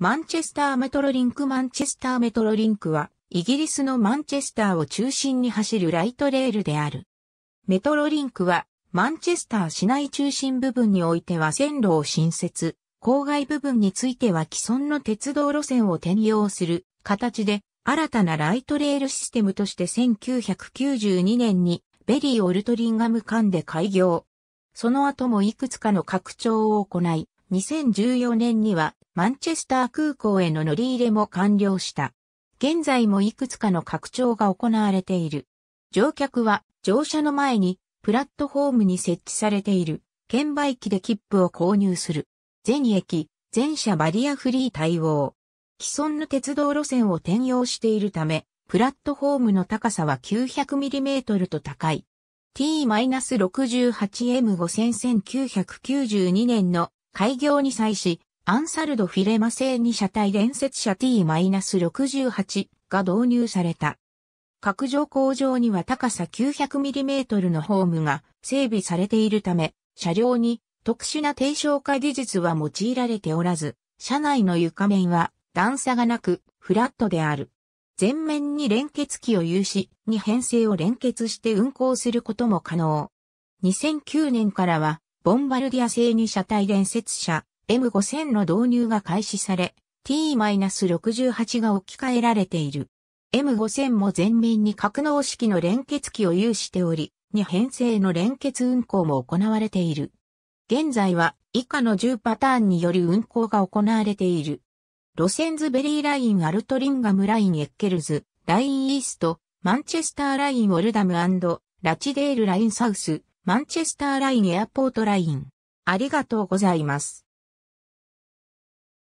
マンチェスターメトロリンクマンチェスターメトロリンクは、イギリスのマンチェスターを中心に走るライトレールである。メトロリンクは、マンチェスター市内中心部分においては線路を新設、郊外部分については既存の鉄道路線を転用する形で、新たなライトレールシステムとして1992年にベリー・オルトリンガム間で開業。その後もいくつかの拡張を行い、2014年にはマンチェスター空港への乗り入れも完了した。現在もいくつかの拡張が行われている。乗客は乗車の前にプラットフォームに設置されている券売機で切符を購入する。全駅、全車バリアフリー対応。既存の鉄道路線を転用しているため、プラットフォームの高さは 900mm と高い。t-68M5000 1992年の開業に際し、アンサルドフィレマ製に車体連接車 T-68 が導入された。各上工場には高さ 900mm のホームが整備されているため、車両に特殊な低消化技術は用いられておらず、車内の床面は段差がなくフラットである。前面に連結機を有し、に編成を連結して運行することも可能。2009年からはボンバルディア製に車体連接車 M5000 の導入が開始され、T-68 が置き換えられている。M5000 も前面に格納式の連結機を有しており、2編成の連結運行も行われている。現在は以下の10パターンにより運行が行われている。ロセンズベリーライン、アルトリンガムライン、エッケルズ、ラインイースト、マンチェスターライン、ウォルダムラチデールラインサウス、マンチェスターラインエアポートライン。ありがとうございます。